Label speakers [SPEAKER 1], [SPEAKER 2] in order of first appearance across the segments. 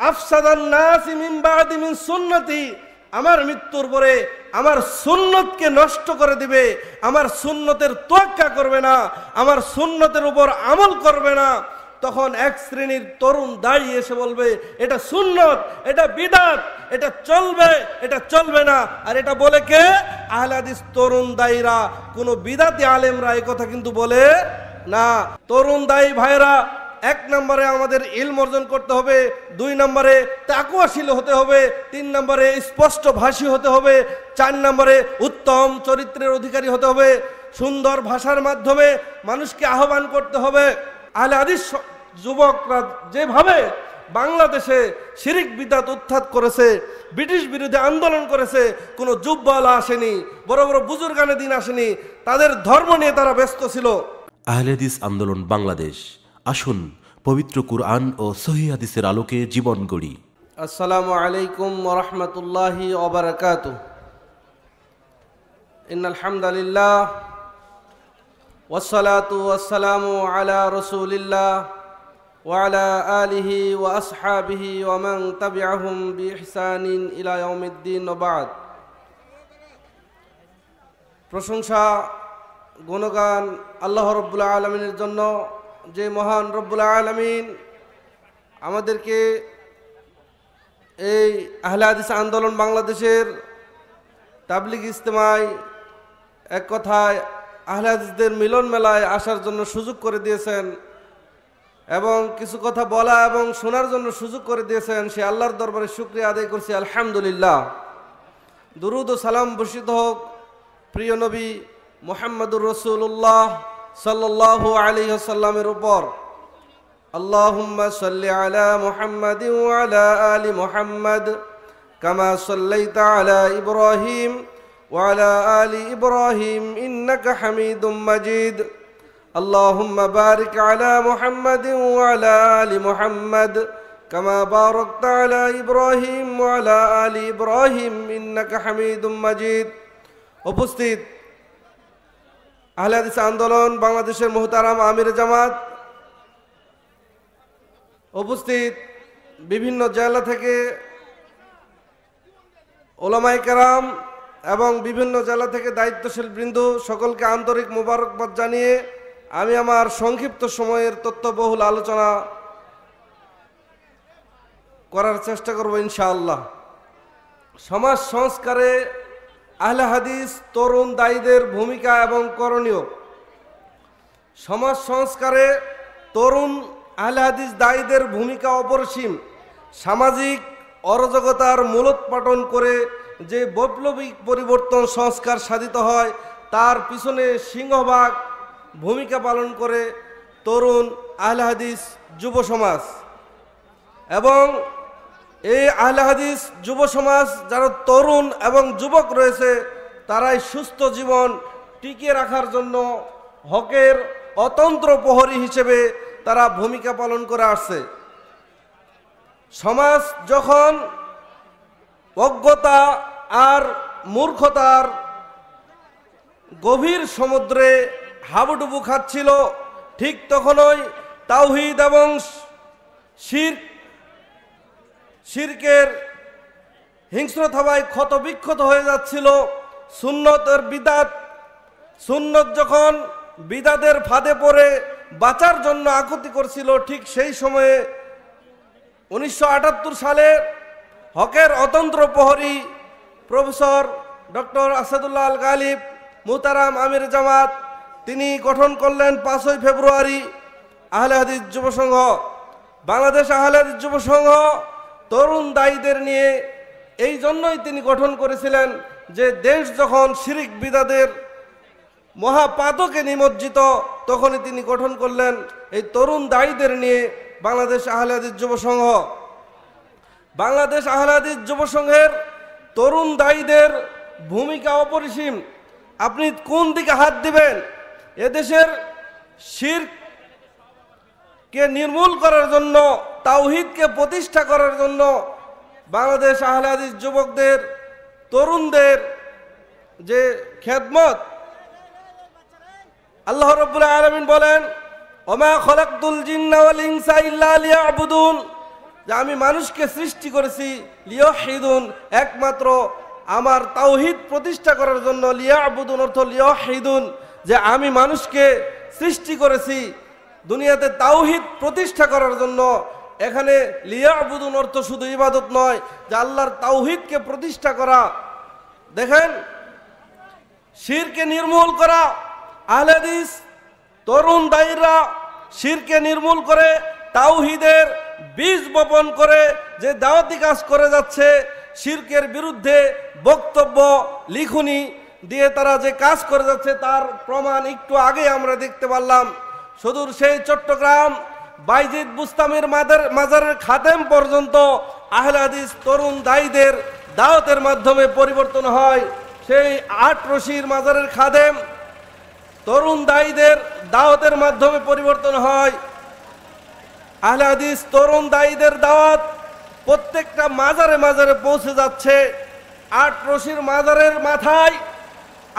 [SPEAKER 1] আমার মৃত্যুর পরে আমার সুন্নতকে নষ্ট করে দিবে আমার সুন্নতের তোয়াক্কা করবে না আমার সুন্নতের উপর আমল করবে না তখন এক শ্রেণীর তরুণ দাঁড়িয়ে এসে বলবে এটা সুন্নত এটা বিদাত এটা চলবে এটা চলবে না আর এটা বলে কে আহলাদিস তরুণ দায়ীরা কোনো বিদাতি আলেমরা কথা কিন্তু বলে না তরুণ দায়ী ভাইরা এক নম্বরে আমাদের ইলম অর্জন করতে হবে দুই নম্বরে তাকুয়াশীল হতে হবে তিন নম্বরে স্পষ্ট ভাষী হতে হবে চার নম্বরে উত্তম চরিত্রের অধিকারী হতে হবে সুন্দর ভাষার মাধ্যমে মানুষকে আহ্বান করতে হবে আহলে আদিস যুবকরা যেভাবে বাংলাদেশে শিরিক বিদাত উত্থাত করেছে ব্রিটিশ বিরুদ্ধে আন্দোলন করেছে কোনো যুবওয়ালা আসেনি বড় বড় বুজুর্গানে দিন আসেনি তাদের ধর্ম নিয়ে তারা ব্যস্ত ছিল আহলেদিস আন্দোলন বাংলাদেশ আসুন পবিত্র কুরআন ও সহি আলোকে জীবন গড়ি আসসালামু আলাইকুম রহমতুল্লাহি অবরাকাত আলহামদুলিল্লাহ ওয়াসালাতু আসসালামু আলা রসুলিল্লাহ وعلى آله وأصحابه ومن تبعهم بإحسان إلى يوم الدين وبعد প্রশংসা গুণগান আল্লাহ রব্বুল আলমিনের জন্য যে মহান রব্বুল আলমিন আমাদেরকে এই আহলাদিস আন্দোলন বাংলাদেশের তাবলিগ ইজতেমায় এক কথায় আহলাদিসদের মিলন মেলায় আসার জন্য সুযোগ করে দিয়েছেন এবং কিছু কথা বলা এবং শোনার জন্য সুযোগ করে দিয়েছেন সে আল্লাহর দরবারে শুক্রিয়া আদায় করছি আলহামদুলিল্লাহ দুরুদ ও সালাম বর্ষিত হোক প্রিয় নবী মোহাম্মদুর রসুল্লাহ صلى الله عليه وسلم ربار اللهم صل على محمد وعلى آل محمد كما صليت على إبراهيم وعلى آل إبراهيم إنك حميد مجيد اللهم بارك على محمد وعلى آل محمد كما باركت على إبراهيم وعلى آل إبراهيم إنك حميد مجيد وبستيت আহলাদিস আন্দোলন বাংলাদেশের মোহতারাম আমির জামাত উপস্থিত বিভিন্ন জেলা থেকে ওলামাই কারাম এবং বিভিন্ন জেলা থেকে দায়িত্বশীল বৃন্দ সকলকে আন্তরিক মোবারকবাদ জানিয়ে আমি আমার সংক্ষিপ্ত সময়ের তথ্যবহুল আলোচনা করার চেষ্টা করব ইনশাআল্লাহ সমাজ সংস্কারে আহলে হাদিস তরুণ দায়ীদের ভূমিকা এবং করণীয় সমাজ সংস্কারে তরুণ আহলে হাদিস দায়ীদের ভূমিকা অপরিসীম সামাজিক অরাজকতার মূলোৎপাটন করে যে বৈপ্লবিক পরিবর্তন সংস্কার সাধিত হয় তার পিছনে সিংহভাগ ভূমিকা পালন করে তরুণ আহলে হাদিস যুব সমাজ এবং এই আহলে হাদিস যুব সমাজ যারা তরুণ এবং যুবক রয়েছে তারাই সুস্থ জীবন টিকিয়ে রাখার জন্য হকের অতন্ত্র প্রহরী হিসেবে তারা ভূমিকা পালন করে আসছে সমাজ যখন অজ্ঞতা আর মূর্খতার গভীর সমুদ্রে হাবুডুবু খাচ্ছিল ঠিক তখনই তাওহিদ এবং শির শিরকের হিংস্র থাবায় ক্ষত বিক্ষত হয়ে যাচ্ছিল সুন্নতের বিদাত সুন্নত যখন বিদাদের ফাঁদে পড়ে বাঁচার জন্য আকুতি করছিল ঠিক সেই সময়ে উনিশশো সালে হকের অতন্ত্র প্রহরী প্রফেসর ডক্টর আসাদুল্লাহ আল গালিব মুতারাম আমির জামাত তিনি গঠন করলেন পাঁচই ফেব্রুয়ারি আহলে হাদিস যুব সংঘ বাংলাদেশ আহলে হাদিস যুব সংঘ তরুণ দায়ীদের নিয়ে এই জন্যই তিনি গঠন করেছিলেন যে দেশ যখন শিরিক বিদাদের মহাপাতকে নিমজ্জিত তখনই তিনি গঠন করলেন এই তরুণ দায়ীদের নিয়ে বাংলাদেশ আহলাদিস যুব সংঘ বাংলাদেশ আহলাদিস যুব সংঘের তরুণ দায়ীদের ভূমিকা অপরিসীম আপনি কোন দিকে হাত দিবেন এদেশের শিরকে নির্মূল করার জন্য তাওহিদকে প্রতিষ্ঠা করার জন্য বাংলাদেশ আহলাদিস যুবকদের তরুণদের যে খেদমত আল্লাহ রব্বুল আলমিন বলেন ওমা জিন্না জিন্নাওয়াল ইনসা ইল্লা লিয়াবুদুন যে আমি মানুষকে সৃষ্টি করেছি লিয়াহিদুন একমাত্র আমার তাওহিদ প্রতিষ্ঠা করার জন্য লিয়াবুদুন অর্থ লিয়াহিদুন যে আমি মানুষকে সৃষ্টি করেছি দুনিয়াতে তাওহিদ প্রতিষ্ঠা করার জন্য এখানে লিয়াবুদুন অর্থ শুধু ইবাদত নয় যে আল্লাহর তাওহিদকে প্রতিষ্ঠা করা দেখেন শিরকে নির্মূল করা আহলেদিস তরুণ দায়ীরা শিরকে নির্মূল করে তাওহিদের বীজ বপন করে যে দাওয়াতি কাজ করে যাচ্ছে শিরকের বিরুদ্ধে বক্তব্য লিখুনি দিয়ে তারা যে কাজ করে যাচ্ছে তার প্রমাণ একটু আগে আমরা দেখতে পারলাম সুদূর সেই চট্টগ্রাম বাইজিদ বুস্তামের মাদার মাজারের খাদেম পর্যন্ত আহলাদিস তরুণ দায়ীদের দাওয়াতের মাধ্যমে পরিবর্তন হয় সেই আট রশির মাজারের খাদেম তরুণ দায়ীদের দাওয়াতের মাধ্যমে পরিবর্তন হয় আহলাদিস তরুণ দায়ীদের দাওয়াত প্রত্যেকটা মাজারে মাজারে পৌঁছে যাচ্ছে আট রশির মাজারের মাথায়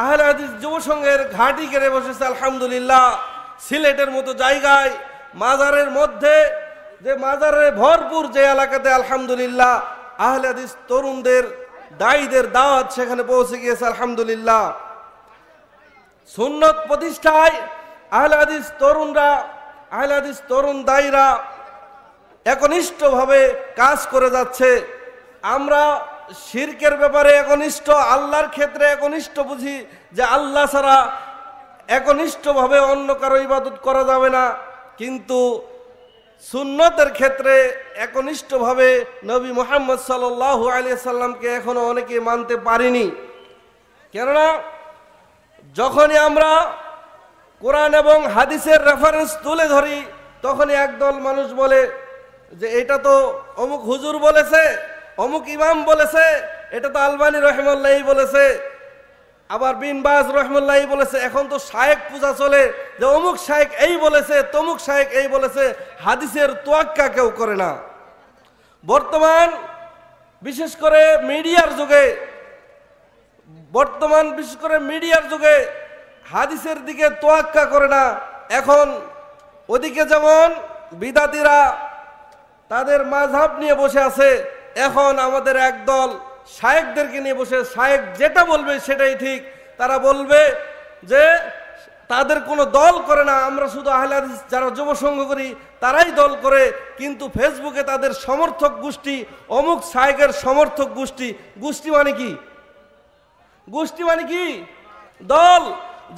[SPEAKER 1] আহলাদিস যুবসংঘের ঘাটি ঘাঁটি কেড়ে বসেছে আলহামদুলিল্লাহ সিলেটের মতো জায়গায় মাজারের মধ্যে যে মাজারের ভরপুর যে এলাকাতে আলহামদুলিল্লাহ আহলাদিস তরুণদের দায়ীদের দাওয়াত সেখানে পৌঁছে গিয়েছে আলহামদুলিল্লাহ সুন্নত প্রতিষ্ঠায় আহলাদিস তরুণরা আহলাদিস তরুণ দায়ীরা একনিষ্ঠভাবে কাজ করে যাচ্ছে আমরা শির্কের ব্যাপারে একনিষ্ঠ আল্লাহর ক্ষেত্রে একনিষ্ঠ বুঝি যে আল্লাহ ছাড়া একনিষ্ঠভাবে অন্য কারো ইবাদত করা যাবে না কিন্তু সুন্নতের ক্ষেত্রে একনিষ্ঠভাবে নবী মোহাম্মদ সাল আলি সাল্লামকে এখনো অনেকে মানতে পারিনি কেননা যখনই আমরা কোরআন এবং হাদিসের রেফারেন্স তুলে ধরি তখনই একদল মানুষ বলে যে এটা তো অমুক হুজুর বলেছে অমুক ইমাম বলেছে এটা তো আলবানী রহমাল্লাহ বলেছে আবার বিন বাজ রহমুল্লাহ বলেছে এখন তো শায়েক পূজা চলে যে অমুক শায়েক এই বলেছে তমুক শায়েক এই বলেছে হাদিসের তোয়াক্কা কেউ করে না বর্তমান বিশেষ করে মিডিয়ার যুগে বর্তমান বিশেষ করে মিডিয়ার যুগে হাদিসের দিকে তোয়াক্কা করে না এখন ওদিকে যেমন বিদাতিরা তাদের মাঝাব নিয়ে বসে আছে এখন আমাদের একদল শায়েকদেরকে নিয়ে বসে সাহেব যেটা বলবে সেটাই ঠিক তারা বলবে যে তাদের কোনো দল করে না আমরা শুধু আহলাদ যারা যুব সংঘ করি তারাই দল করে কিন্তু ফেসবুকে তাদের সমর্থক গোষ্ঠী অমুক সাহেবের সমর্থক গোষ্ঠী গোষ্ঠী মানে কি গোষ্ঠী মানে কি দল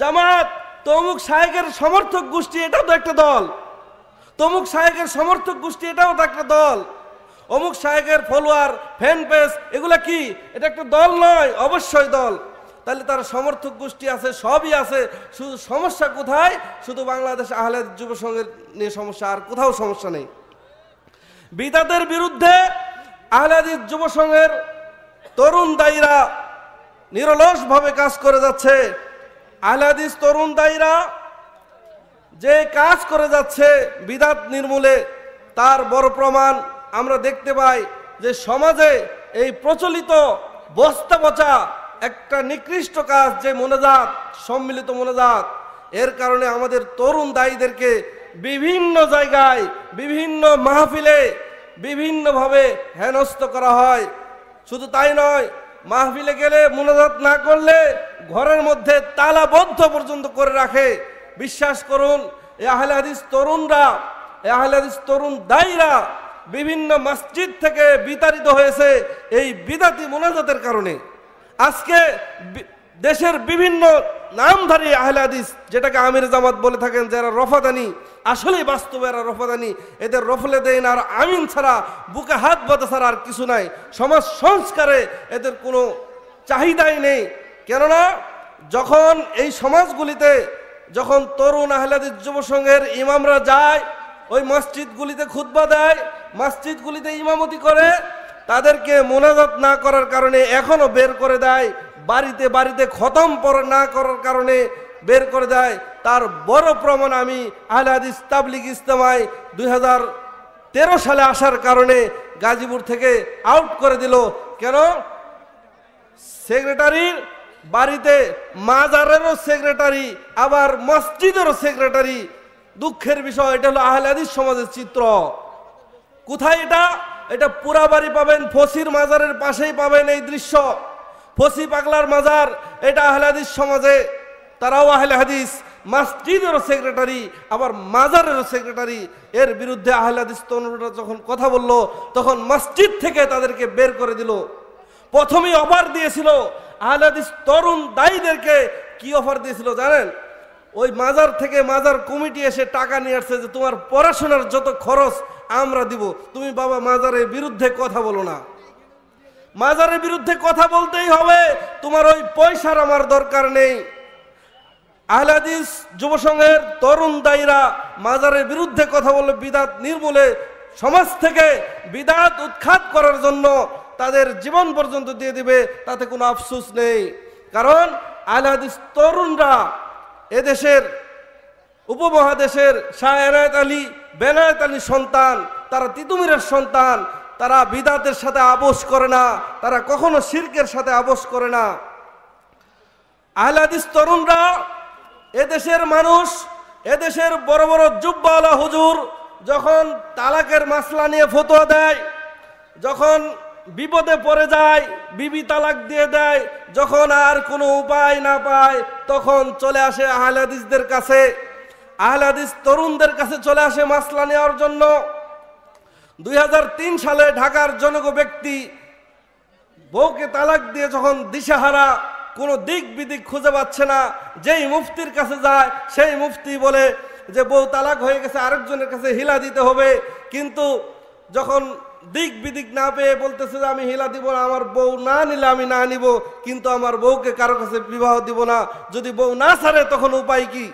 [SPEAKER 1] জামাত তমুক সাহেবের সমর্থক গোষ্ঠী এটাও তো একটা দল তমুক সাহেবের সমর্থক গোষ্ঠী এটাও তো একটা দল অমুক সাহেবের ফলোয়ার ফ্যান পেজ এগুলো কি এটা একটা দল নয় অবশ্যই দল তাহলে তার সমর্থক গোষ্ঠী আছে সবই আছে শুধু সমস্যা কোথায় শুধু বাংলাদেশ আহলে যুব সংঘের নিয়ে সমস্যা আর কোথাও সমস্যা নেই বিদাদের বিরুদ্ধে আহলাদিস যুব সংঘের তরুণ দায়ীরা নিরলসভাবে কাজ করে যাচ্ছে আহলাদিস তরুণ দায়ীরা যে কাজ করে যাচ্ছে বিদাত নির্মূলে তার বড় প্রমাণ আমরা দেখতে পাই যে সমাজে এই প্রচলিত বস্তা পচা একটা নিকৃষ্ট কাজ যে মনোজাত সম্মিলিত মনোজাত এর কারণে আমাদের তরুণ দায়ীদেরকে বিভিন্ন জায়গায় বিভিন্ন মাহফিলে বিভিন্নভাবে হেনস্থ করা হয় শুধু তাই নয় মাহফিলে গেলে মনোজাত না করলে ঘরের মধ্যে তালাবদ্ধ পর্যন্ত করে রাখে বিশ্বাস করুন এ আহলে হাদিস তরুণরা এ আহলে হাদিস তরুণ দায়ীরা বিভিন্ন মসজিদ থেকে বিতাড়িত হয়েছে এই বিদাতি মোনাজাতের কারণে আজকে দেশের বিভিন্ন নামধারী আহলাদিস যেটাকে আমির জামাত বলে থাকেন যারা রফাদানি আসলেই বাস্তবে এরা রফাদানি এদের রফলে দেন আর আমিন ছাড়া বুকে হাত বাতা ছাড়া আর কিছু নাই সমাজ সংস্কারে এদের কোনো চাহিদাই নেই কেননা যখন এই সমাজগুলিতে যখন তরুণ আহলাদিস যুব সংঘের ইমামরা যায় ওই মসজিদগুলিতে খুতবা দেয় মসজিদগুলিতে ইমামতি করে তাদেরকে মোনাজাত না করার কারণে এখনও বের করে দেয় বাড়িতে বাড়িতে খতম না করার কারণে বের করে দেয় তার বড় প্রমাণ আমি আহলাদিস তাবলিগ ইস্তেমায় দুই তেরো সালে আসার কারণে গাজীপুর থেকে আউট করে দিল কেন সেক্রেটারির বাড়িতে মাজারেরও সেক্রেটারি আবার মসজিদেরও সেক্রেটারি দুঃখের বিষয় এটা হলো আহলাদিস সমাজের চিত্র কোথায় এটা এটা পুরাবাড়ি পাবেন ফসির মাজারের পাশেই পাবেন এই দৃশ্য ফসি পাগলার মাজার এটা আহলাদিস সমাজে তারাও আহলে হাদিস মাসজিদেরও সেক্রেটারি আবার মাজারেরও সেক্রেটারি এর বিরুদ্ধে আহলাদিস তনুরা যখন কথা বলল তখন মাসজিদ থেকে তাদেরকে বের করে দিল প্রথমেই অফার দিয়েছিল আহলাদিস তরুণ দায়ীদেরকে কি অফার দিয়েছিল জানেন ওই মাজার থেকে মাজার কমিটি এসে টাকা নিয়ে আসছে যে তোমার পড়াশোনার যত খরচ আমরা দিব তুমি বাবা মাজারের বিরুদ্ধে কথা বলো না মাজারের বিরুদ্ধে কথা বলতেই হবে তোমার ওই পয়সার আমার দরকার নেই আহলাদিস যুব সংঘের তরুণ দায়ীরা মাজারের বিরুদ্ধে কথা বলে বিদাত নির্মূলে সমাজ থেকে বিদাত উৎখাত করার জন্য তাদের জীবন পর্যন্ত দিয়ে দিবে তাতে কোনো আফসুস নেই কারণ আহলাদিস তরুণরা এদেশের উপমহাদেশের শাহরায়ত আলী বেনায়ত আলী সন্তান তারা তিতুমিরের সন্তান তারা বিদাতের সাথে আবোস করে না তারা কখনো সির্কের সাথে আবোস করে না আহলাদিস তরুণরা এদেশের মানুষ এদেশের বড় বড় যুব্বালা হুজুর যখন তালাকের মাসলা নিয়ে ফতোয়া দেয় যখন বিপদে পড়ে যায় বিবি তালাক দিয়ে দেয় যখন আর কোনো উপায় না পায় তখন চলে আসে আহলাদিসদের কাছে আহলাদিস তরুণদের কাছে চলে আসে মাসলা নেওয়ার জন্য দুই সালে ঢাকার জনক ব্যক্তি বউকে তালাক দিয়ে যখন দিশাহারা কোনো দিক বিদিক খুঁজে পাচ্ছে না যেই মুফতির কাছে যায় সেই মুফতি বলে যে বউ তালাক হয়ে গেছে আরেকজনের কাছে হিলা দিতে হবে কিন্তু যখন দিক বিদিক না পেয়ে বলতেছে যে আমি হিলা দিব না আমার বউ না নিলে আমি না নিব কিন্তু আমার বউকে কারো কাছে বিবাহ দিব না যদি বউ না ছাড়ে তখন উপায় কি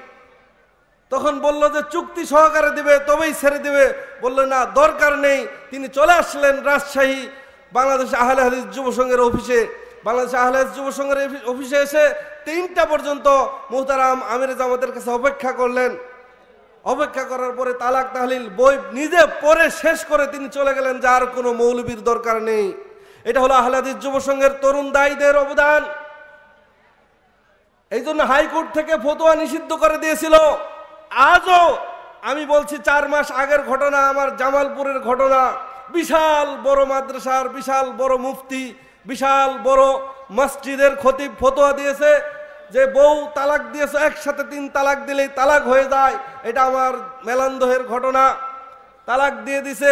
[SPEAKER 1] তখন বলল যে চুক্তি সহকারে দিবে তবেই ছেড়ে দিবে বলল না দরকার নেই তিনি চলে আসলেন রাজশাহী বাংলাদেশ আহলে হাদিস যুব সংঘের অফিসে বাংলাদেশ আহলে হাদিস যুব সংঘের অফিসে এসে তিনটা পর্যন্ত মোহতারাম আমির জামাতের কাছে অপেক্ষা করলেন অপেক্ষা করার পরে তালাক তাহলিল বই নিজে পরে শেষ করে তিনি চলে গেলেন যার কোনো মৌলবীর দরকার নেই এটা হলো আহলাদিস যুব সংঘের তরুণ দায়ীদের অবদান এই জন্য হাইকোর্ট থেকে ফতোয়া নিষিদ্ধ করে দিয়েছিল আজও আমি বলছি চার মাস আগের ঘটনা আমার জামালপুরের ঘটনা বিশাল বড় মাদ্রাসার বিশাল বড় মুফতি বিশাল বড় মসজিদের খতিব ফতোয়া দিয়েছে যে বউ তালাক দিয়েছে একসাথে তিন তালাক দিলেই তালাক হয়ে যায় এটা আমার মেলান্দহের ঘটনা তালাক দিয়ে দিছে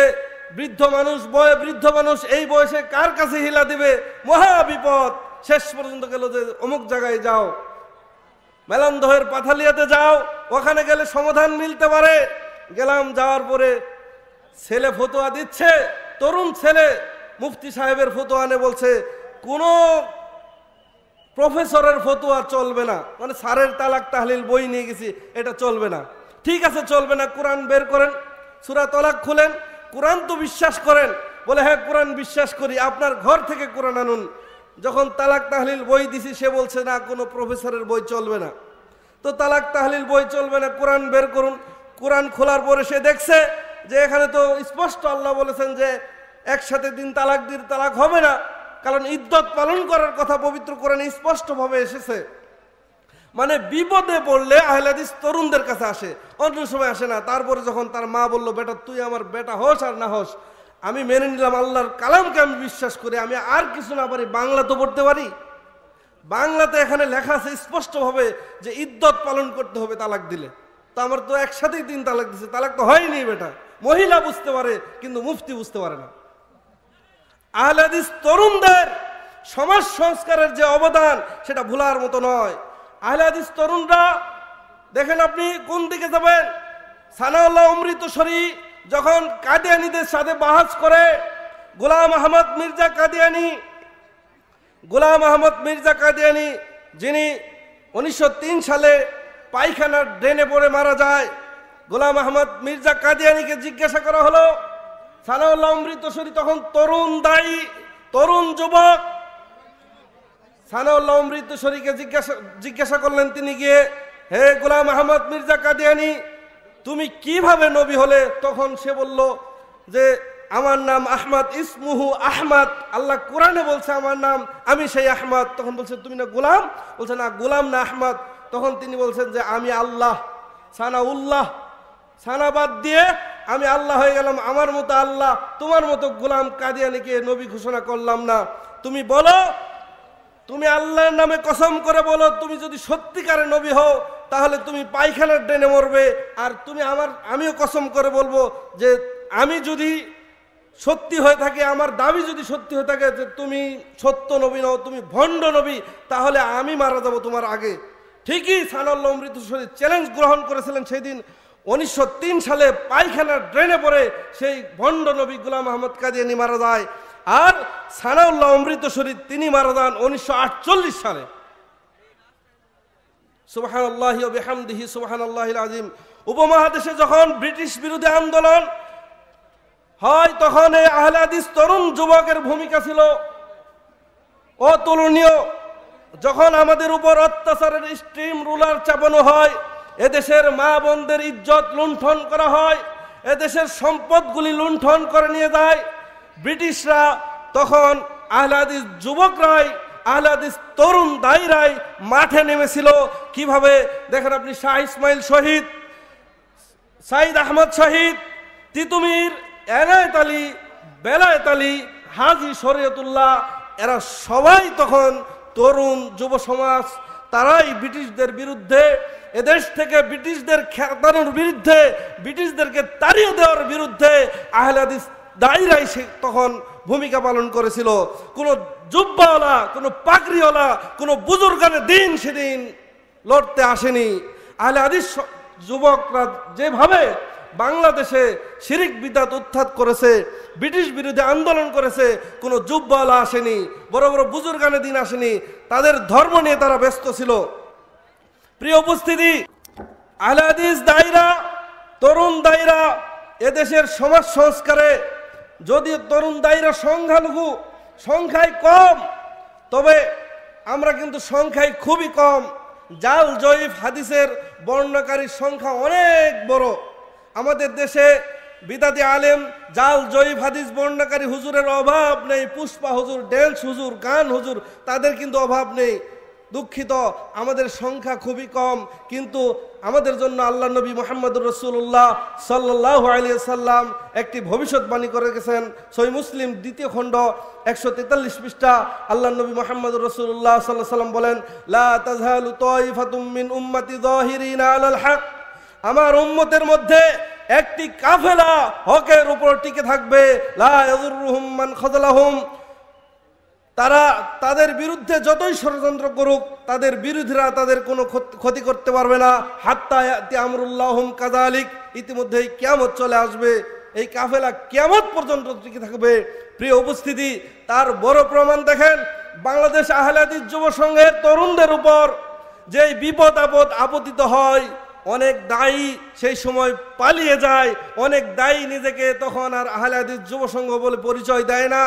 [SPEAKER 1] বৃদ্ধ মানুষ বয়ে বৃদ্ধ মানুষ এই বয়সে কার কাছে হিলা দিবে মহা বিপদ শেষ পর্যন্ত গেল যে অমুক জায়গায় যাও মেলান্দহের পাথালিয়াতে যাও ওখানে গেলে সমাধান মিলতে পারে গেলাম যাওয়ার পরে ছেলে ফতোয়া দিচ্ছে তরুণ ছেলে মুফতি সাহেবের ফতোয়া নে বলছে কোনো প্রফেসরের ফতুয়া চলবে না মানে সারের তালাক তাহলিল বই নিয়ে গেছি এটা চলবে না ঠিক আছে চলবে না কোরআন বের করেন সুরা তলাক খুলেন কোরআন তো বিশ্বাস করেন বলে হ্যাঁ কোরআন বিশ্বাস করি আপনার ঘর থেকে কোরআন আনুন যখন তালাক তাহলিল বই দিছি সে বলছে না কোনো প্রফেসরের বই চলবে না তো তালাক তাহলিল বই চলবে না কোরআন বের করুন কোরআন খোলার পরে সে দেখছে যে এখানে তো স্পষ্ট আল্লাহ বলেছেন যে একসাথে দিন তালাক দিন তালাক হবে না কারণ ইদ্যত পালন করার কথা পবিত্র কোরআনে স্পষ্টভাবে এসেছে মানে বিপদে পড়লে আহলাদিস তরুণদের কাছে আসে অন্য সময় আসে না তারপরে যখন তার মা বলল বেটা তুই আমার বেটা হোস আর না হোস আমি মেনে নিলাম আল্লাহর কালামকে আমি বিশ্বাস করি আমি আর কিছু না পারি বাংলা তো পড়তে পারি বাংলাতে এখানে লেখা আছে স্পষ্টভাবে যে ইদ্যত পালন করতে হবে তালাক দিলে তো আমার তো একসাথেই তিন তালাক দিছে তালাক তো হয়নি বেটা মহিলা বুঝতে পারে কিন্তু মুফতি বুঝতে পারে না আহলাদিস তরুণদের সমাজ সংস্কারের যে অবদান সেটা ভোলার মতো নয় আহলাদিস তরুণরা দেখেন আপনি কোন দিকে যাবেন সানাউল্লাহ অমৃতসরী যখন কাদিয়ানিদের সাথে বাহাজ করে গোলাম আহমদ মির্জা কাদিয়ানি গোলাম আহমদ মির্জা কাদিয়ানি যিনি উনিশশো সালে পায়খানার ড্রেনে পড়ে মারা যায় গোলাম আহমদ মির্জা কাদিয়ানিকে জিজ্ঞাসা করা হলো সানাউল্লাহ অমৃতসরী তখন তরুণ দায়ী তরুণ যুবক সানাউল্লাহ অমৃতসরীকে জিজ্ঞাসা জিজ্ঞাসা করলেন তিনি গিয়ে হে গোলাম আহমদ মির্জা কাদিয়ানি তুমি কিভাবে নবী হলে তখন সে বলল যে আমার নাম আহমদ ইসমুহু আহমদ আল্লাহ কোরআনে বলছে আমার নাম আমি সেই আহমদ তখন বলছে তুমি না গোলাম বলছে না গোলাম না আহমদ তখন তিনি বলছেন যে আমি আল্লাহ সানা উল্লাহ সানাবাদ দিয়ে আমি আল্লাহ হয়ে গেলাম আমার মতো আল্লাহ তোমার মতো গোলাম কাদিয়ানিকে নবী ঘোষণা করলাম না তুমি বলো তুমি আল্লাহর নামে কসম করে বলো তুমি যদি সত্যিকারে নবী হও তাহলে তুমি পায়খানার ড্রেনে মরবে আর তুমি আমার আমিও কসম করে বলবো যে আমি যদি সত্যি হয়ে থাকে আমার দাবি যদি সত্যি হয়ে থাকে যে তুমি সত্য নবী নও তুমি ভণ্ড নবী তাহলে আমি মারা যাব তোমার আগে ঠিকই সানল্লা অমৃত চ্যালেঞ্জ গ্রহণ করেছিলেন সেই দিন উনিশশো সালে পায়খানার ড্রেনে পড়ে সেই ভণ্ড নবী গুলাম আহমদ কাদিয়ানি মারা যায় আর সানাউল্লাহ অমৃত শরীফ তিনি মারা যান উনিশশো সালে সুবাহান আল্লাহ বেহামদিহি সুবাহান আল্লাহ উপমহাদেশে যখন ব্রিটিশ বিরোধী আন্দোলন হয় তখন এই আহলাদিস তরুণ যুবকের ভূমিকা ছিল অতুলনীয় যখন আমাদের উপর অত্যাচারের স্ট্রিম রুলার চাপানো হয় এদেশের মা বোনদের ইজ্জত লুণ্ঠন করা হয় এদেশের সম্পদগুলি লুণ্ঠন করে নিয়ে যায় ব্রিটিশরা তখন আহলাদিস যুবকরাই আহলাদিস তরুণ দায়রাই মাঠে নেমেছিল কিভাবে দেখেন আপনি শাহ ইসমাইল শহীদ সাইদ আহমদ শহীদ তিতুমির এনায়ত আলী বেলায়ত আলী হাজি শরীয়তুল্লাহ এরা সবাই তখন তরুণ যুব সমাজ তারাই ব্রিটিশদের বিরুদ্ধে এদেশ থেকে ব্রিটিশদের খেতানোর বিরুদ্ধে ব্রিটিশদেরকে তাড়িয়ে দেওয়ার বিরুদ্ধে আহলাদিস দায়রাই সে তখন ভূমিকা পালন করেছিল কোনো জুব্বাওয়ালা কোনো পাগড়িওয়ালা কোনো বুজুর্গানে দিন সেদিন লড়তে আসেনি আহলে আদিস যুবকরা যেভাবে বাংলাদেশে শিরিক বিদাত উত্থাত করেছে ব্রিটিশ বিরুদ্ধে আন্দোলন করেছে কোনো জুব্বাওয়ালা আসেনি বড় বড় বুজুর্গানে দিন আসেনি তাদের ধর্ম নিয়ে তারা ব্যস্ত ছিল প্রিয় উপস্থিতি আহলাদিস দায়রা তরুণ দায়রা এদেশের সমাজ সংস্কারে যদি তরুণ দায়রা সংখ্যালঘু সংখ্যায় কম তবে আমরা কিন্তু সংখ্যায় খুবই কম জাল জয়ীফ হাদিসের বর্ণনাকারীর সংখ্যা অনেক বড় আমাদের দেশে বিদাতি আলেম জাল জয়ীফ হাদিস বর্ণাকারী হুজুরের অভাব নেই পুষ্পা হুজুর ড্যান্স হুজুর গান হুজুর তাদের কিন্তু অভাব নেই দুঃখিত আমাদের সংখ্যা খুবই কম কিন্তু আমাদের জন্য আল্লাহ নবী মোহাম্মদুর রসুল্লাহ সাল্লাহ আলিয়া সাল্লাম একটি ভবিষ্যৎবাণী করে গেছেন সই মুসলিম দ্বিতীয় খণ্ড একশো তেতাল্লিশ পৃষ্ঠা আল্লাহ নবী মোহাম্মদুর রসুল্লাহ সাল্লাহ সাল্লাম বলেন লা তাজহালু আমার উম্মতের মধ্যে একটি কাফেলা হকের উপর টিকে থাকবে লা ইয়াজুরুহুম মান খাযালাহুম তারা তাদের বিরুদ্ধে যতই ষড়যন্ত্র করুক তাদের বিরোধীরা তাদের কোনো ক্ষতি করতে পারবে না হাত্তায় আমরুল্লাহম কাজা আলিক ইতিমধ্যে এই চলে আসবে এই কাফেলা কেমত পর্যন্ত টিকে থাকবে প্রিয় উপস্থিতি তার বড় প্রমাণ দেখেন বাংলাদেশ আহলাদি যুব সংঘের তরুণদের উপর যে বিপদ আপদ আপতিত হয় অনেক দায়ী সেই সময় পালিয়ে যায় অনেক দায়ী নিজেকে তখন আর আহলাদি যুব সংঘ বলে পরিচয় দেয় না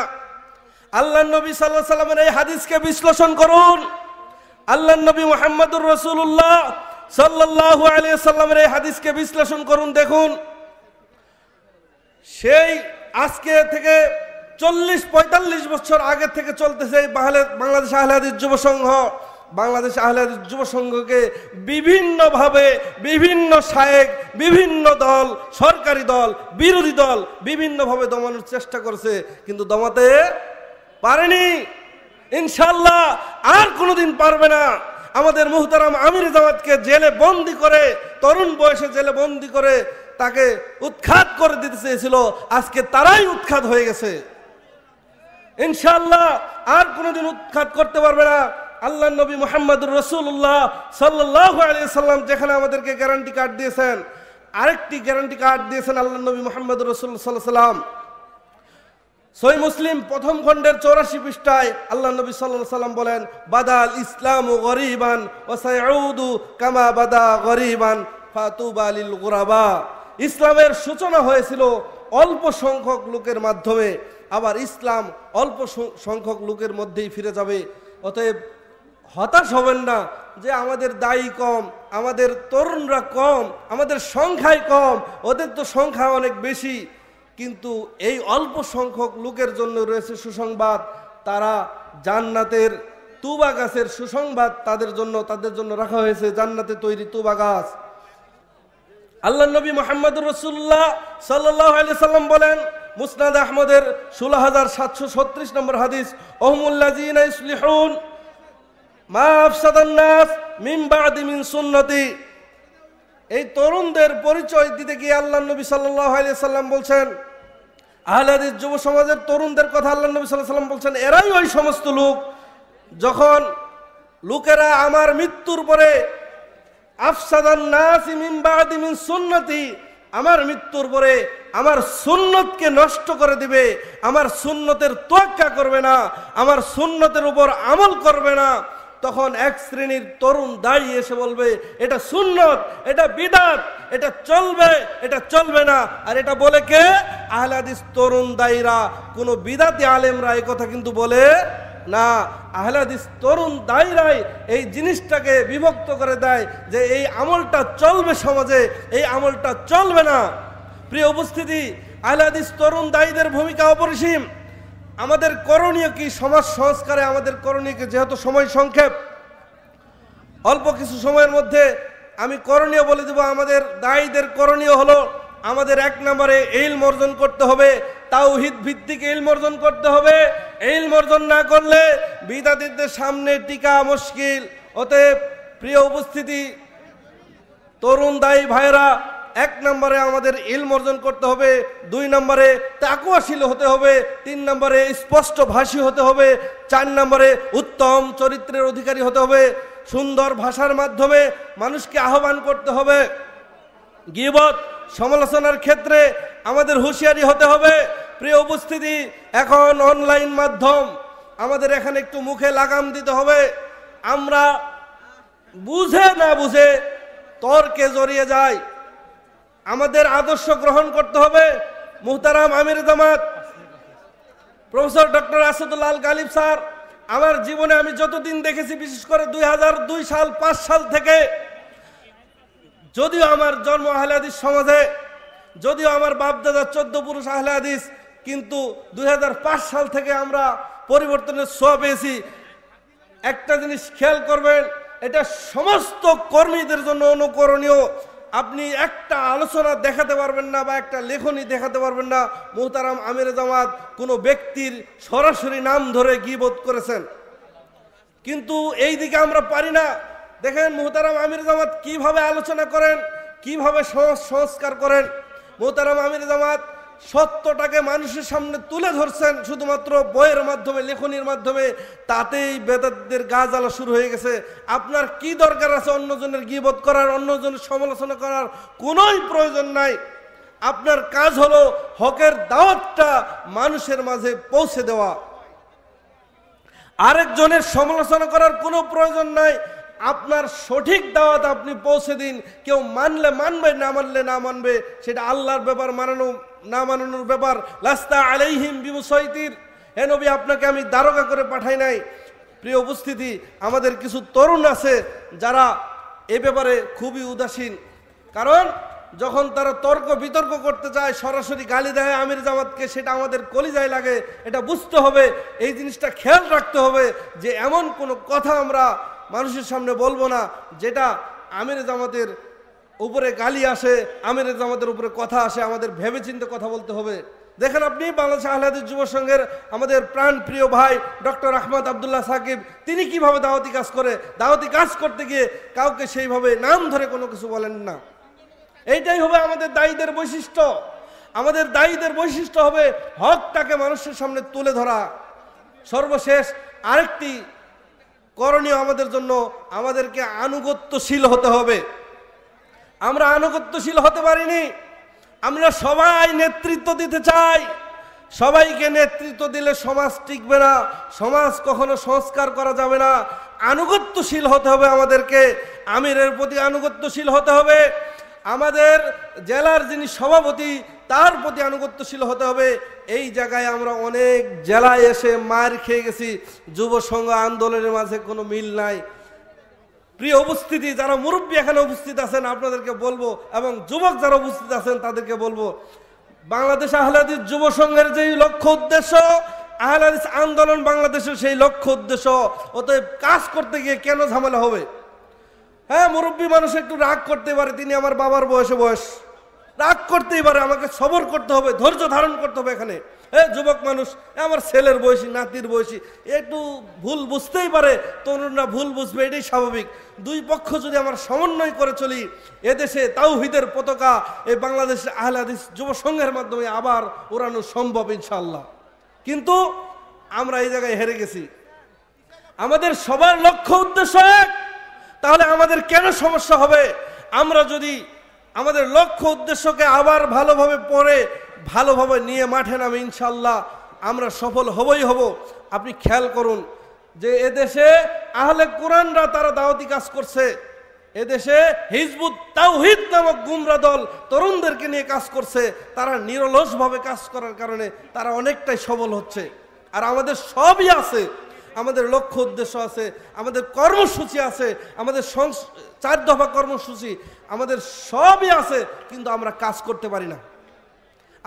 [SPEAKER 1] আল্লাহ নবী সাল্লাহ সাল্লামের এই হাদিসকে বিশ্লেষণ করুন আল্লাহ নবী মোহাম্মদুর রসুল্লাহ সাল্লাহ আলিয়া সাল্লামের এই হাদিসকে বিশ্লেষণ করুন দেখুন সেই আজকে থেকে চল্লিশ পঁয়তাল্লিশ বছর আগে থেকে চলতেছে এই বাংলাদেশ আহলাদিস যুব সংঘ বাংলাদেশ আহলাদিস যুব সংঘকে বিভিন্নভাবে বিভিন্ন শায়েক বিভিন্ন দল সরকারি দল বিরোধী দল বিভিন্নভাবে দমানোর চেষ্টা করছে কিন্তু দমাতে পারেনি ইনশাল্লাহ আর কোনোদিন পারবে না আমাদের মুহতারাম আমির জামাতকে জেলে বন্দি করে তরুণ বয়সে জেলে বন্দি করে তাকে উৎখাত করে দিতে চেয়েছিল আজকে তারাই উৎখাত হয়ে গেছে ইনশাল্লাহ আর কোনোদিন উৎখাত করতে পারবে না আল্লাহ নবী মোহাম্মদুর রসুল্লাহ সাল্লাহ আলিয়া সাল্লাম যেখানে আমাদেরকে গ্যারান্টি কার্ড দিয়েছেন আরেকটি গ্যারান্টি কার্ড দিয়েছেন আল্লাহ নবী মোহাম্মদ রসুল্লাহ সাল্লাহ সাল্লাম সই মুসলিম প্রথম খণ্ডের চৌরাশি পৃষ্ঠায় আল্লাহ নবী সাল্লাহ সাল্লাম বলেন বাদাল ইসলাম ও গরিবান ও সাইউদু কামা বাদা গরিবান ফাতুবালিল গোরাবা ইসলামের সূচনা হয়েছিল অল্প সংখ্যক লোকের মাধ্যমে আবার ইসলাম অল্প সংখ্যক লোকের মধ্যেই ফিরে যাবে অতএব হতাশ হবেন না যে আমাদের দায়ী কম আমাদের তরুণরা কম আমাদের সংখ্যায় কম ওদের তো সংখ্যা অনেক বেশি কিন্তু এই অল্প সংখ্যক লোকের জন্য রয়েছে সুসংবাদ তারা জান্নাতের তুবা গাছের সুসংবাদ তাদের জন্য তাদের জন্য রাখা হয়েছে জান্নাতে তৈরি তুবা গাছ আল্লাহ নবী মোহাম্মদ রসুল্লাহ সাল্লাম বলেন মুসনাদ আহমদের ষোলো হাজার সাতশো ছত্রিশ নম্বর হাদিস ওহমুল্লাজিন সুন্নতি এই তরুণদের পরিচয় দিতে গিয়ে আল্লাহ নবী সাল্লাহ সাল্লাম বলছেন আহলাদিস যুব সমাজের তরুণদের কথা আল্লাহ নবী সাল্লাহ সাল্লাম বলছেন এরাই ওই সমস্ত লোক যখন লোকেরা আমার মৃত্যুর পরে আফসাদান সুন্নতি আমার মৃত্যুর পরে আমার সুন্নতকে নষ্ট করে দিবে আমার সুন্নতের তোয়াক্কা করবে না আমার সুন্নতের উপর আমল করবে না তখন এক শ্রেণীর তরুণ দাঁড়িয়ে এসে বলবে এটা সুন্নত এটা বিদাত এটা চলবে এটা চলবে না আর এটা বলে কে আহলাদিস তরুণ দায়ীরা কোনো বিদাতি আলেমরা এই কথা কিন্তু বলে না আহলাদিস তরুণ দায়রাই এই জিনিসটাকে বিভক্ত করে দেয় যে এই আমলটা চলবে সমাজে এই আমলটা চলবে না প্রিয় উপস্থিতি আহলাদিস তরুণ দায়ীদের ভূমিকা অপরিসীম আমাদের করণীয় কি সমাজ সংস্কারে আমাদের করণীয় কি যেহেতু সময় সংক্ষেপ অল্প কিছু সময়ের মধ্যে আমি করণীয় বলে দেব আমাদের দায়ীদের করণীয় হল আমাদের এক নম্বরে এলম অর্জন করতে হবে তাওহিদ ভিত্তিক এলম অর্জন করতে হবে এলম অর্জন না করলে বিদাতিদের সামনে টিকা মুশকিল অতএব প্রিয় উপস্থিতি তরুণ দায়ী ভাইরা এক নম্বরে আমাদের ইলম অর্জন করতে হবে দুই নম্বরে তাকুয়াশীল হতে হবে তিন নম্বরে স্পষ্ট ভাষী হতে হবে চার নম্বরে উত্তম চরিত্রের অধিকারী হতে হবে সুন্দর ভাষার মাধ্যমে মানুষকে আহ্বান করতে হবে গিবত সমালোচনার ক্ষেত্রে আমাদের হুঁশিয়ারি হতে হবে প্রিয় উপস্থিতি এখন অনলাইন মাধ্যম আমাদের এখানে একটু মুখে লাগাম দিতে হবে আমরা বুঝে না বুঝে তর্কে জড়িয়ে যায় আমাদের আদর্শ গ্রহণ করতে হবে মুহতারাম আমির জামাত professor doctor Asadullah Ghalib sir আমার জীবনে আমি যতদিন দেখেছি বিশেষ করে দুই হাজার দুই সাল পাঁচ সাল থেকে যদিও আমার জন্ম আহলে হাদিস সমাজে যদিও আমার বাপদাদা চোদ্দ পুরুষ আহলে হাদিস কিন্তু দুই সাল থেকে আমরা পরিবর্তনের ছোঁয়া পেয়েছি একটা জিনিস খেয়াল করবেন এটা সমস্ত কর্মীদের জন্য অনুকরণীয় আপনি একটা আলোচনা দেখাতে পারবেন না বা একটা লেখনী দেখাতে পারবেন না মোহতারাম আমির জামাত কোনো ব্যক্তির সরাসরি নাম ধরে গিবোধ করেছেন কিন্তু এই দিকে আমরা পারি না দেখেন মোহতারাম আমির জামাত কিভাবে আলোচনা করেন কিভাবে সংস্কার করেন মোহতারাম আমির জামাত সত্যটাকে মানুষের সামনে তুলে ধরছেন শুধুমাত্র বইয়ের মাধ্যমে লেখনির মাধ্যমে তাতেই বেদাতদের গা জ্বালা শুরু হয়ে গেছে আপনার কি দরকার আছে অন্যজনের গিবোধ করার অন্যজনের সমালোচনা করার কোনোই প্রয়োজন নাই আপনার কাজ হলো হকের দাওয়াতটা মানুষের মাঝে পৌঁছে দেওয়া আরেকজনের সমালোচনা করার কোনো প্রয়োজন নাই আপনার সঠিক দাওয়াত আপনি পৌঁছে দিন কেউ মানলে মানবে না মানলে না মানবে সেটা আল্লাহর ব্যাপার মানানো না মানানোর ব্যাপার লাস্তা আলাইহিম বিমুসাইতির হে নবী আপনাকে আমি দারোগা করে পাঠাই নাই প্রিয় উপস্থিতি আমাদের কিছু তরুণ আছে যারা এ ব্যাপারে খুবই উদাসীন কারণ যখন তারা তর্ক বিতর্ক করতে চায় সরাসরি গালি দেয় আমির জামাতকে সেটা আমাদের কলিজায় লাগে এটা বুঝতে হবে এই জিনিসটা খেয়াল রাখতে হবে যে এমন কোনো কথা আমরা মানুষের সামনে বলবো না যেটা আমির জামাতের উপরে গালি আসে আমির জামাতের উপরে কথা আসে আমাদের ভেবে চিন্তে কথা বলতে হবে দেখেন আপনি বাংলাদেশ আহ্লাদের যুব সংঘের আমাদের প্রাণ প্রিয় ভাই ডক্টর আহমদ আবদুল্লাহ সাকিব তিনি কিভাবে দাওয়াতি কাজ করে দাওয়াতি কাজ করতে গিয়ে কাউকে সেইভাবে নাম ধরে কোনো কিছু বলেন না এইটাই হবে আমাদের দায়ীদের বৈশিষ্ট্য আমাদের দায়ীদের বৈশিষ্ট্য হবে হকটাকে মানুষের সামনে তুলে ধরা সর্বশেষ আরেকটি করণীয় আমাদের জন্য আমাদেরকে আনুগত্যশীল হতে হবে আমরা আনুগত্যশীল হতে পারিনি আমরা সবাই নেতৃত্ব দিতে চাই সবাইকে নেতৃত্ব দিলে সমাজ টিকবে না সমাজ কখনো সংস্কার করা যাবে না আনুগত্যশীল হতে হবে আমাদেরকে আমিরের প্রতি আনুগত্যশীল হতে হবে আমাদের জেলার যিনি সভাপতি তার প্রতি আনুগত্যশীল হতে হবে এই জায়গায় আমরা অনেক জেলায় এসে মার খেয়ে গেছি যুব সংঘ আন্দোলনের মাঝে কোনো মিল নাই প্রিয় উপস্থিতি যারা মুরব্বী এখানে উপস্থিত আছেন আপনাদেরকে বলবো এবং যুবক যারা উপস্থিত আছেন তাদেরকে বলবো বাংলাদেশ আহলাদিস যুব সংঘের যেই লক্ষ্য উদ্দেশ্য আহলাদিস আন্দোলন বাংলাদেশের সেই লক্ষ্য উদ্দেশ্য অতএব কাজ করতে গিয়ে কেন ঝামেলা হবে হ্যাঁ মুরব্বী মানুষ একটু রাগ করতে পারে তিনি আমার বাবার বয়সে বয়স রাগ করতেই পারে আমাকে সবর করতে হবে ধৈর্য ধারণ করতে হবে এখানে এ যুবক মানুষ আমার ছেলের বয়সী নাতির বয়সী একটু ভুল বুঝতেই পারে তরুণরা ভুল বুঝবে এটাই স্বাভাবিক দুই পক্ষ যদি আমার সমন্বয় করে চলি এদেশে তাওহিদের পতাকা এই বাংলাদেশ আহলাদিস যুব সংঘের মাধ্যমে আবার ওড়ানো সম্ভব ইনশাল্লাহ কিন্তু আমরা এই জায়গায় হেরে গেছি আমাদের সবার লক্ষ্য উদ্দেশ্য এক তাহলে আমাদের কেন সমস্যা হবে আমরা যদি আমাদের লক্ষ্য উদ্দেশ্যকে আবার ভালোভাবে পরে ভালোভাবে নিয়ে মাঠে নামে ইনশাল্লাহ আমরা সফল হবই হব আপনি খেয়াল করুন যে এদেশে আহলে কোরআনরা তারা দাওয়াতি কাজ করছে এদেশে হিজবুত তাওহিদ নামক গুমরা দল তরুণদেরকে নিয়ে কাজ করছে তারা নিরলসভাবে কাজ করার কারণে তারা অনেকটাই সবল হচ্ছে আর আমাদের সবই আছে আমাদের লক্ষ্য উদ্দেশ্য আছে আমাদের কর্মসূচি আছে আমাদের চার দফা কর্মসূচি আমাদের সবই আছে কিন্তু আমরা কাজ করতে পারি না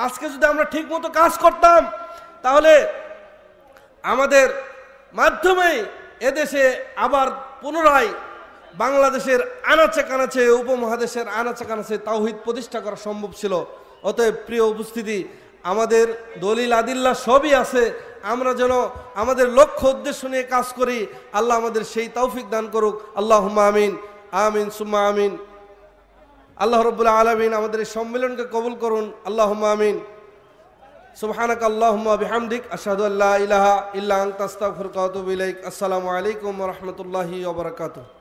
[SPEAKER 1] আজকে যদি আমরা ঠিকমতো কাজ করতাম তাহলে আমাদের মাধ্যমে এদেশে আবার পুনরায় বাংলাদেশের আনাচে কানাচে উপমহাদেশের আনাচে কানাচে তাওহিদ প্রতিষ্ঠা করা সম্ভব ছিল অতএব প্রিয় উপস্থিতি আমাদের দলিল আদিল্লা সবই আছে আমরা যেন আমাদের লক্ষ্য উদ্দেশ্য নিয়ে কাজ করি আল্লাহ আমাদের সেই তৌফিক দান করুক আল্লাহ আমিন আমিন সুম্মা আমিন আল্লাহ রবুল্লা আলমিন আমাদের এই সম্মেলনকে কবুল করুন আল্লাহ আমিন সুবহানাক আল্লাহ বিহামদিক আশহাদু আল্লাহ ইলাহা ইল্লা আনতা আসসালামু আলাইকুম রহমতুল্লাহি রাহমাতুল্লাহি